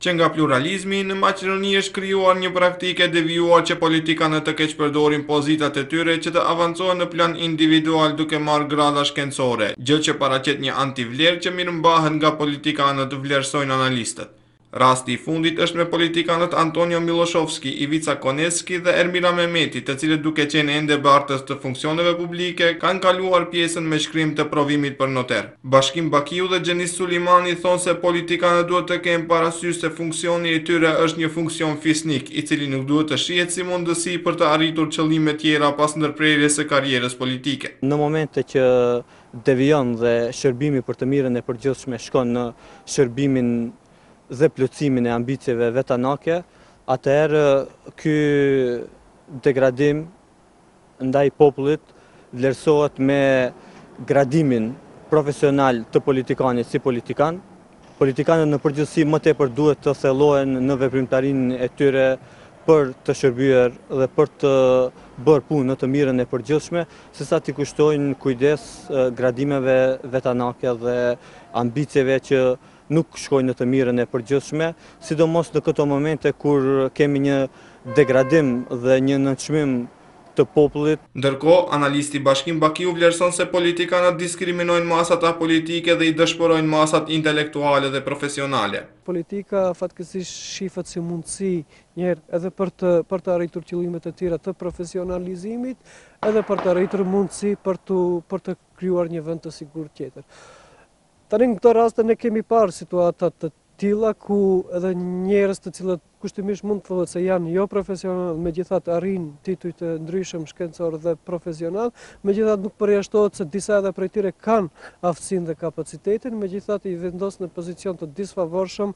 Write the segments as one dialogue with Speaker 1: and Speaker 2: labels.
Speaker 1: që nga pluralizmi në Macedoni është krijuar një praktike dhe vjuar që politika në të keqë përdorin pozitat e tyre që të avancojnë në plan individual duke marë grada shkencore, gjë që paracet një antivler që mirë mbahën nga politika në të vlerësojnë analistët. Rasti i fundit është me politikanët Antonio Miloshovski, Ivica Koneski dhe Ermira Mehmeti, të cilët duke qenë ende bartës të funksioneve publike, kanë kaluar pjesën me shkrim të provimit për noter. Bashkim Bakiu dhe Gjenis Sulimani thonë se politikanët duhet të kemë parasysh se funksioni i tyre është një funksion fisnik, i cili nuk duhet të shihet si mundësi për të arritur qëllime tjera pas ndërprerjes së karrierës politike.
Speaker 2: Në momentin që devijon dhe shërbimi për të mirën e përgjithshme shkon në shërbimin dhe plëcimin e ambicjeve vetanake, atëherë kë degradim ndaj popullit lërsohet me gradimin profesional të politikanit si politikan. Politikanët në përgjithësi më tepër duhet të thelohen në veprimtarin e tyre për të shërbyer dhe për të bërë punë në të mirën e përgjithshme, se sa t'i kushtojnë kujdes eh, gradimeve vetanake dhe ambicjeve që nuk shkojnë në të mirën e përgjithshme, sidomos në këto momente kur kemi një degradim dhe një nënçmim të popullit. Ndërko, analisti
Speaker 1: Bashkim Bakiu vlerëson se politikanat diskriminojnë masat a politike dhe i dëshporojnë masat intelektuale dhe profesionale.
Speaker 3: Politika fatkesish shifat si mundësi njerë edhe për të, për të arritur qëllimet e tira të profesionalizimit edhe për të arritur mundësi për të, për të kryuar një vend të sigur tjetër. Tani në këto raste ne kemi parë situatat të tila ku edhe njerës të cilët kushtimish mund të thëllët se janë jo profesional, me gjithat arrinë tituj të ndryshëm shkencor dhe profesional, me gjithat nuk përjashtohet se disa edhe prej kanë aftësin dhe kapacitetin, me gjithat i vendosë në pozicion të disfavorshëm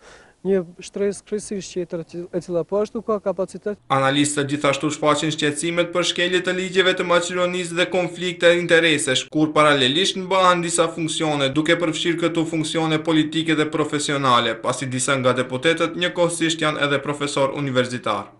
Speaker 3: një shtresë kryesisht tjetër e cila po ashtu ka kapacitet.
Speaker 1: Analista gjithashtu shfaqin shqecimet për shkelje të ligjeve të Maqedonisë dhe konflikte interesesh, kur paralelisht në bëhan disa funksione, duke përfshirë këtu funksione politike dhe profesionale, pasi disa nga deputetet një kohësisht janë edhe profesor universitar.